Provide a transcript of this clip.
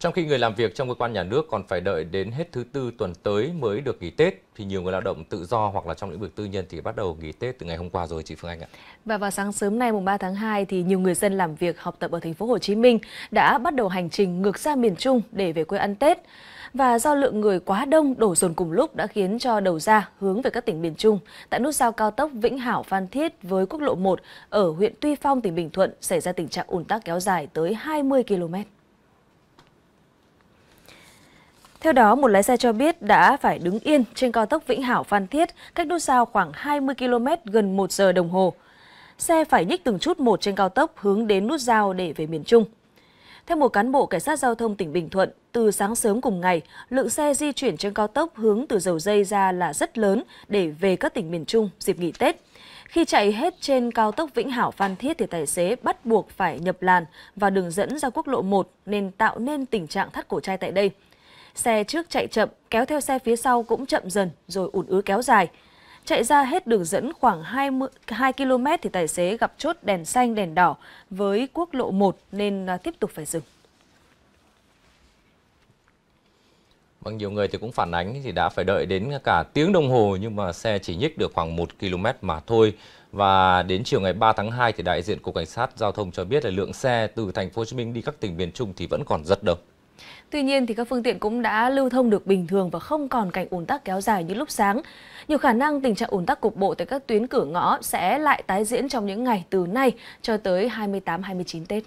Trong khi người làm việc trong cơ quan nhà nước còn phải đợi đến hết thứ tư tuần tới mới được nghỉ Tết, thì nhiều người lao động tự do hoặc là trong lĩnh vực tư nhân thì bắt đầu nghỉ Tết từ ngày hôm qua rồi chị Phương Anh ạ. Và vào sáng sớm nay mùng 3 tháng 2 thì nhiều người dân làm việc học tập ở thành phố Hồ Chí Minh đã bắt đầu hành trình ngược ra miền Trung để về quê ăn Tết. Và do lượng người quá đông đổ dồn cùng lúc đã khiến cho đầu ra hướng về các tỉnh miền Trung tại nút giao cao tốc Vĩnh Hảo Phan Thiết với quốc lộ 1 ở huyện Tuy Phong tỉnh Bình Thuận xảy ra tình trạng ùn tắc kéo dài tới 20 km. Theo đó, một lái xe cho biết đã phải đứng yên trên cao tốc Vĩnh Hảo Phan Thiết, cách nút giao khoảng 20 km gần 1 giờ đồng hồ. Xe phải nhích từng chút một trên cao tốc hướng đến nút giao để về miền Trung. Theo một cán bộ cảnh sát giao thông tỉnh Bình Thuận, từ sáng sớm cùng ngày, lượng xe di chuyển trên cao tốc hướng từ dầu dây ra là rất lớn để về các tỉnh miền Trung dịp nghỉ Tết. Khi chạy hết trên cao tốc Vĩnh Hảo Phan Thiết thì tài xế bắt buộc phải nhập làn và đường dẫn ra quốc lộ 1 nên tạo nên tình trạng thắt cổ chai tại đây xe trước chạy chậm, kéo theo xe phía sau cũng chậm dần rồi ùn ứ kéo dài. Chạy ra hết đường dẫn khoảng 20, 2 km thì tài xế gặp chốt đèn xanh đèn đỏ với quốc lộ 1 nên à, tiếp tục phải dừng. Vâng, nhiều người thì cũng phản ánh thì đã phải đợi đến cả tiếng đồng hồ nhưng mà xe chỉ nhích được khoảng 1 km mà thôi. Và đến chiều ngày 3 tháng 2 thì đại diện Cục Cảnh sát Giao thông cho biết là lượng xe từ thành phố Hồ Chí Minh đi các tỉnh miền Trung thì vẫn còn rất đông. Tuy nhiên thì các phương tiện cũng đã lưu thông được bình thường và không còn cảnh ùn tắc kéo dài như lúc sáng. Nhiều khả năng tình trạng ùn tắc cục bộ tại các tuyến cửa ngõ sẽ lại tái diễn trong những ngày từ nay cho tới 28-29 Tết.